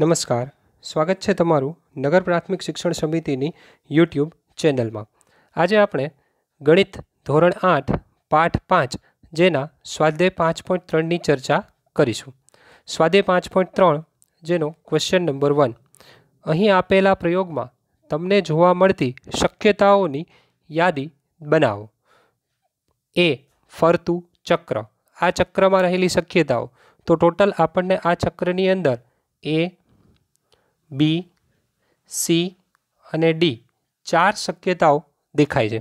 નમસ્કાર સ્વાગત છે તમારું નગર પ્રાથમિક શિક્ષણ સમિતિની યુટ્યુબ ચેનલમાં આજે આપણે ગણિત ધોરણ આઠ પાઠ પાંચ જેના સ્વાધ્યાય પાંચ પોઈન્ટ ત્રણની ચર્ચા કરીશું સ્વાધ્યાય પાંચ પોઈન્ટ ત્રણ જેનો ક્વેશ્ચન નંબર વન અહીં આપેલા પ્રયોગમાં તમને જોવા મળતી શક્યતાઓની યાદી બનાવો એ ફરતું ચક્ર આ ચક્રમાં રહેલી શક્યતાઓ તો ટોટલ આપણને આ ચક્રની અંદર એ b c અને d ચાર શક્યતાઓ દેખાય છે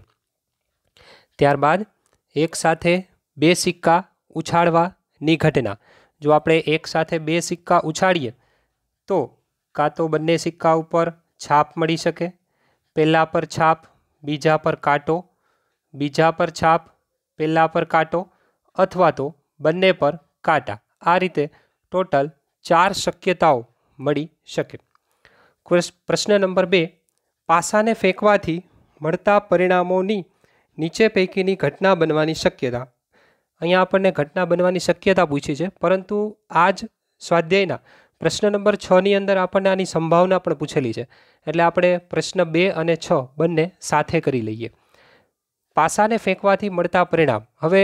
ત્યારબાદ એકસાથે બે સિક્કા ઉછાળવા ની ઘટના જો આપણે એકસાથે બે સિક્કા ઉછાળીએ તો કાં તો બંને સિક્કા ઉપર છાપ પડી શકે પેલા પર છાપ બીજા પર કાટો બીજા પર છાપ પેલા પર કાટો अथवा તો બંને પર કાંટા આ રીતે ટોટલ ચાર શક્યતાઓ મળી શકે પ્રશ્ન નંબર બે પાસાને ફેંકવાથી મળતા પરિણામોની નીચે પૈકીની ઘટના બનવાની શક્યતા અહીંયા આપણને ઘટના બનવાની શક્યતા પૂછી છે પરંતુ આ જ સ્વાધ્યાયના પ્રશ્ન નંબર છની અંદર આપણને આની સંભાવના પણ પૂછેલી છે એટલે આપણે પ્રશ્ન બે અને છ બંને સાથે કરી લઈએ પાસાને ફેંકવાથી મળતા પરિણામ હવે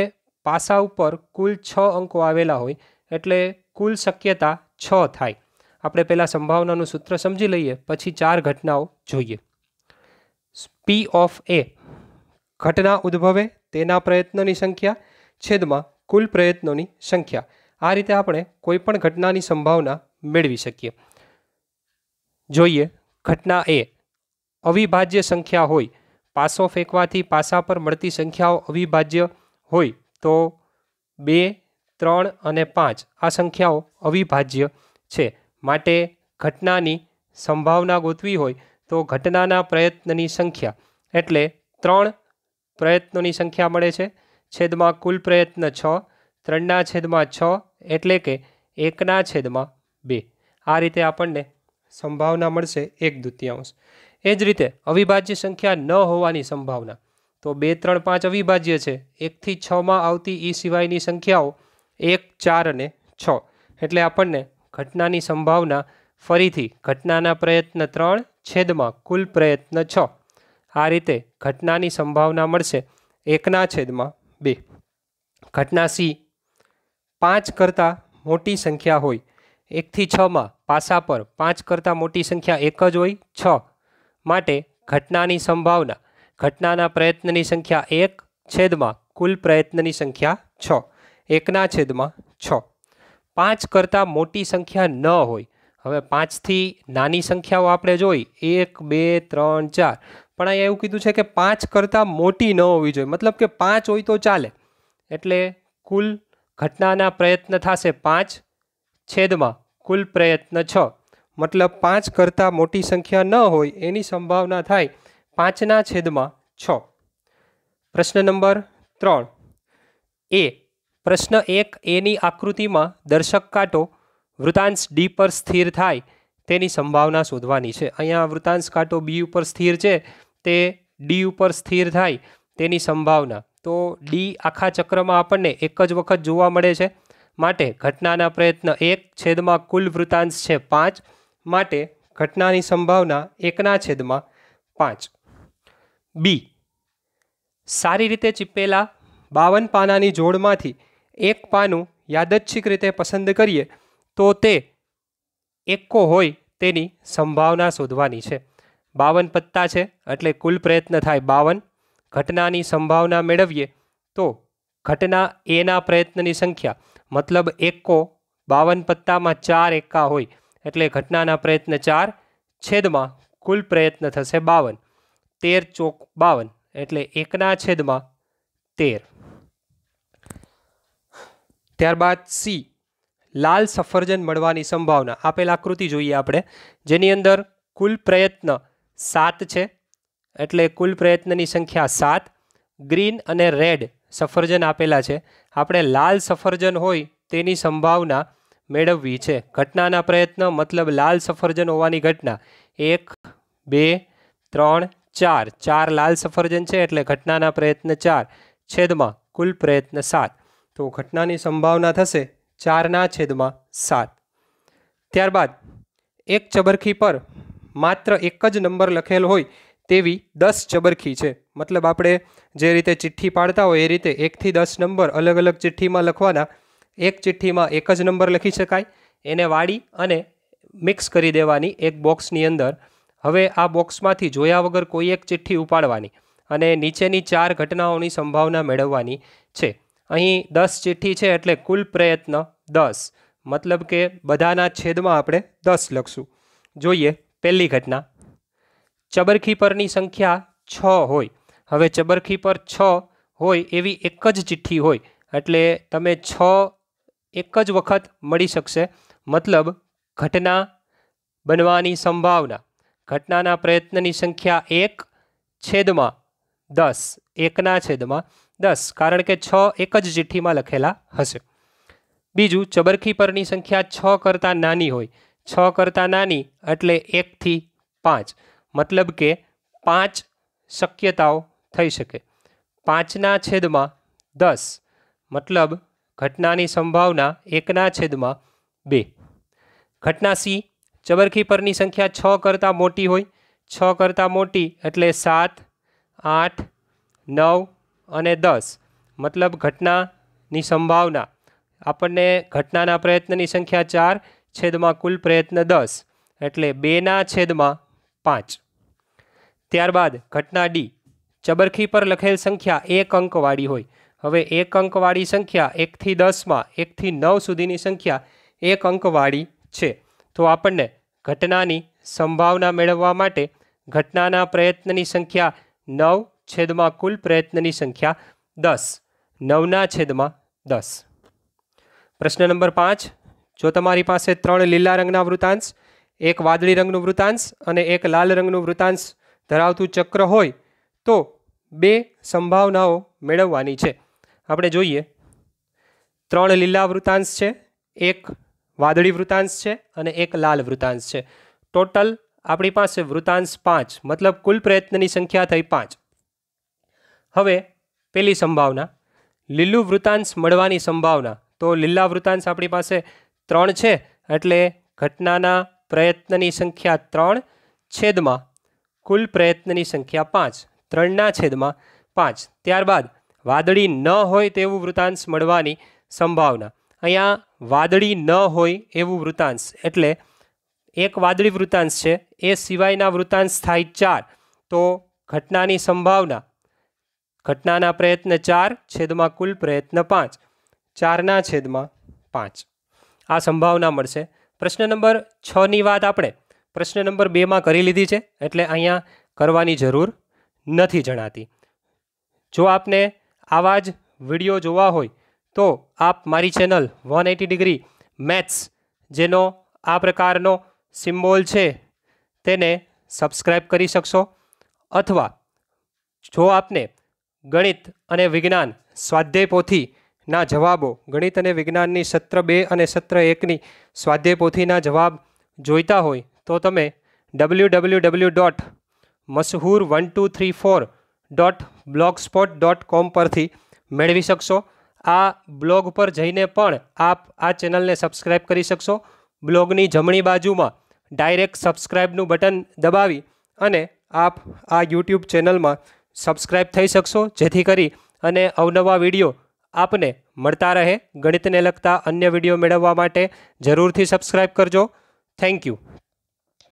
પાસા ઉપર કુલ છ અંકો આવેલા હોય એટલે કુલ શક્યતા છ થાય આપણે પહેલાં સંભાવનાનું સૂત્ર સમજી લઈએ પછી ચાર ઘટનાઓ જોઈએ પી ઓફ એ ઘટના ઉદ્ભવે તેના પ્રયત્નોની સંખ્યા છેદમાં કુલ પ્રયત્નોની સંખ્યા આ રીતે આપણે કોઈપણ ઘટનાની સંભાવના મેળવી શકીએ જોઈએ ઘટના એ અવિભાજ્ય સંખ્યા હોય પાસો ફેંકવાથી પાસા પર મળતી સંખ્યાઓ અવિભાજ્ય હોય તો બે ત્રણ અને પાંચ આ સંખ્યાઓ અવિભાજ્ય છે માટે ઘટનાની સંભાવના ગોતવી હોય તો ઘટનાના પ્રયત્નની સંખ્યા એટલે ત્રણ પ્રયત્નોની સંખ્યા મળે છે છેદમાં કુલ પ્રયત્ન છ ત્રણના છેદમાં છ એટલે કે એકના છેદમાં બે આ રીતે આપણને સંભાવના મળશે એક દૃત્યાંશ એ જ રીતે અવિભાજ્ય સંખ્યા ન હોવાની સંભાવના તો બે ત્રણ પાંચ અવિભાજ્ય છે એકથી છમાં આવતી એ સિવાયની સંખ્યાઓ એક ચાર અને છ એટલે આપણને ઘટનાની સંભાવના ફરીથી ઘટનાના પ્રયત્ન ત્રણ છેદમાં કુલ પ્રયત્ન છ આ રીતે ઘટનાની સંભાવના મળશે એકના છેદમાં બે ઘટના સી પાંચ કરતાં મોટી સંખ્યા હોય એકથી છમાં પાસા પર પાંચ કરતાં મોટી સંખ્યા એક જ હોય છ માટે ઘટનાની સંભાવના ઘટનાના પ્રયત્નની સંખ્યા એક છેદમાં કુલ પ્રયત્નની સંખ્યા છ એકના છેદમાં છ પાંચ કરતાં મોટી સંખ્યા ન હોય હવે પાંચથી નાની સંખ્યાઓ આપણે જોઈ એક બે ત્રણ ચાર પણ અહીંયા એવું કીધું છે કે પાંચ કરતાં મોટી ન હોવી જોઈએ મતલબ કે પાંચ હોય તો ચાલે એટલે કુલ ઘટનાના પ્રયત્ન થશે પાંચ છેદમાં કુલ પ્રયત્ન છ મતલબ પાંચ કરતાં મોટી સંખ્યા ન હોય એની સંભાવના થાય પાંચના છેદમાં છ પ્રશ્ન નંબર ત્રણ એ પ્રશ્ન એક એની આકૃતિમાં દર્શક કાંટો વૃતાંશ ડી પર સ્થિર થાય તેની સંભાવના શોધવાની છે અહીંયા વૃતાંશ કાંટો બી ઉપર સ્થિર છે તે ડી ઉપર સ્થિર થાય તેની સંભાવના તો ડી આખા ચક્રમાં આપણને એક જ વખત જોવા મળે છે માટે ઘટનાના પ્રયત્ન એક છેદમાં કુલ વૃતાંશ છે પાંચ માટે ઘટનાની સંભાવના એકના છેદમાં પાંચ બી સારી રીતે ચીપેલા બાવન પાનાની જોડમાંથી એક પાનું યાદચ્છિક રીતે પસંદ કરીએ તો તે એકો હોય તેની સંભાવના શોધવાની છે બાવન પત્તા છે એટલે કુલ પ્રયત્ન થાય બાવન ઘટનાની સંભાવના મેળવીએ તો ઘટના એના પ્રયત્નની સંખ્યા મતલબ એકો બાવન પત્તામાં ચાર એકા હોય એટલે ઘટનાના પ્રયત્ન ચાર છેદમાં કુલ પ્રયત્ન થશે બાવન તેર ચોક બાવન એટલે એકના છેદમાં તેર ત્યારબાદ સી લાલ સફરજન મળવાની સંભાવના આપેલ આકૃતિ જોઈએ આપણે જેની અંદર કુલ પ્રયત્ન સાત છે એટલે કુલ પ્રયત્નની સંખ્યા સાત ગ્રીન અને રેડ સફરજન આપેલા છે આપણે લાલ સફરજન હોય તેની સંભાવના મેળવવી છે ઘટનાના પ્રયત્ન મતલબ લાલ સફરજન હોવાની ઘટના એક બે ત્રણ ચાર ચાર લાલ સફરજન છે એટલે ઘટનાના પ્રયત્ન ચાર છેદમાં કુલ પ્રયત્ન સાત તો ઘટનાની સંભાવના થશે ચારના છેદમાં સાત ત્યારબાદ એક ચબરખી પર માત્ર એક જ નંબર લખેલ હોય તેવી દસ ચબરખી છે મતલબ આપણે જે રીતે ચિઠ્ઠી પાડતા હોય એ રીતે એકથી દસ નંબર અલગ અલગ ચિઠ્ઠીમાં લખવાના એક ચિઠ્ઠીમાં એક જ નંબર લખી શકાય એને વાળી અને મિક્સ કરી દેવાની એક બોક્સની અંદર હવે આ બોક્સમાંથી જોયા વગર કોઈ એક ચિઠ્ઠી ઉપાડવાની અને નીચેની ચાર ઘટનાઓની સંભાવના મેળવવાની છે અહીં દસ ચિઠ્ઠી છે એટલે કુલ પ્રયત્ન દસ મતલબ કે બધાના છેદમાં આપણે દસ લખશું જોઈએ પહેલી ઘટના ચબરખી પરની સંખ્યા છ હોય હવે ચબરખી પર છ હોય એવી એક જ ચિઠ્ઠી હોય એટલે તમે છ એક જ વખત મળી શકશે મતલબ ઘટના બનવાની સંભાવના ઘટનાના પ્રયત્નની સંખ્યા એક છેદમાં દસ એકના છેદમાં दस कारण के 6 एकज जिट्टी में लखेला हसे बिजू चबरखी परनी संख्या 6 करता नानी हो 6 करता नानी अटले 1 થી 5 મતલબ કે 5 શક્યતાઓ થઈ શકે 5 ના છેદમાં 10 મતલબ ઘટનાની સંભાવના 1 ના છેદમાં 2 ઘટના સી ચબરખી પરની સંખ્યા 6 કરતા મોટી હોય 6 કરતા મોટી એટલે 7 8 9 અને દસ મતલબ ઘટનાની સંભાવના આપણને ઘટનાના પ્રયત્નની સંખ્યા ચાર છેદમાં કુલ પ્રયત્ન દસ એટલે બેના છેદમાં પાંચ ત્યારબાદ ઘટના ડી ચબરખી પર લખેલ સંખ્યા એક અંકવાળી હોય હવે એક અંકવાળી સંખ્યા એકથી દસમાં એકથી નવ સુધીની સંખ્યા એક અંકવાળી છે તો આપણને ઘટનાની સંભાવના મેળવવા માટે ઘટનાના પ્રયત્નની સંખ્યા નવ છેદમાં કુલ પ્રયત્નની સંખ્યા દસ નવના છેદમાં દસ પ્રશ્ન નંબર પાંચ જો તમારી પાસે ત્રણ લીલા રંગના વૃતાંશ એક વાદળી રંગનું વૃતાંશ અને એક લાલ રંગનું વૃતાંશ ધરાવતું ચક્ર હોય તો બે સંભાવનાઓ મેળવવાની છે આપણે જોઈએ ત્રણ લીલા વૃતાંશ છે એક વાદળી વૃતાંશ છે અને એક લાલ વૃતાંશ છે ટોટલ આપણી પાસે વૃતાંશ પાંચ મતલબ કુલ પ્રયત્નની સંખ્યા થઈ પાંચ હવે પહેલી સંભાવના લીલું વૃતાંશ મળવાની સંભાવના તો લીલા વૃતાંશ આપણી પાસે ત્રણ છે એટલે ઘટનાના પ્રયત્નની સંખ્યા ત્રણ છેદમાં કુલ પ્રયત્નની સંખ્યા પાંચ ત્રણના છેદમાં પાંચ ત્યારબાદ વાદળી ન હોય તેવું વૃતાંશ મળવાની સંભાવના અહીંયા વાદળી ન હોય એવું વૃતાંશ એટલે એક વાદળી વૃતાંશ છે એ સિવાયના વૃતાંશ થાય ચાર તો ઘટનાની સંભાવના ઘટનાના પ્રયત્ન ચાર છેદમાં કુલ પ્રયત્ન પાંચ ચારના છેદમાં પાંચ આ સંભાવના મળશે પ્રશ્ન નંબર છની વાત આપણે પ્રશ્ન નંબર બેમાં કરી લીધી છે એટલે અહીંયા કરવાની જરૂર નથી જણાતી જો આપને આવા જ વિડીયો જોવા હોય તો આપ મારી channel one eighty degree maths જેનો આ પ્રકારનો સિમ્બોલ છે તેને સબસ્ક્રાઈબ કરી શકશો અથવા જો આપને ગણિત અને વિજ્ઞાન સ્વાધ્યાય જવાબો ગણિત અને વિજ્ઞાનની સત્ર બે અને સત્ર એકની સ્વાધ્યાય જવાબ જોઈતા હોય તો તમે W W W dot Mashhoor one two three four dot blogspot dot com પરથી મેળવી શકશો આ બ્લોગ પર જઈને પણ આપ આ ચેનલને સબસ્ક્રાઇબ કરી શકશો બ્લોગની જમણી બાજુમાં ડાયરેક્ટ સબસ્ક્રાઇબનું બટન દબાવી અને આપ આ યુટ્યુબ ચેનલમાં સબસ્ક્રાઈબ થઈ શકશો જેથી કરી અને અવનવા વિડીયો આપને મળતા રહે ગણિતને લગતા અન્ય વિડીયો મેળવવા માટે જરૂરથી સબસ્ક્રાઈબ કરજો થેન્ક યુ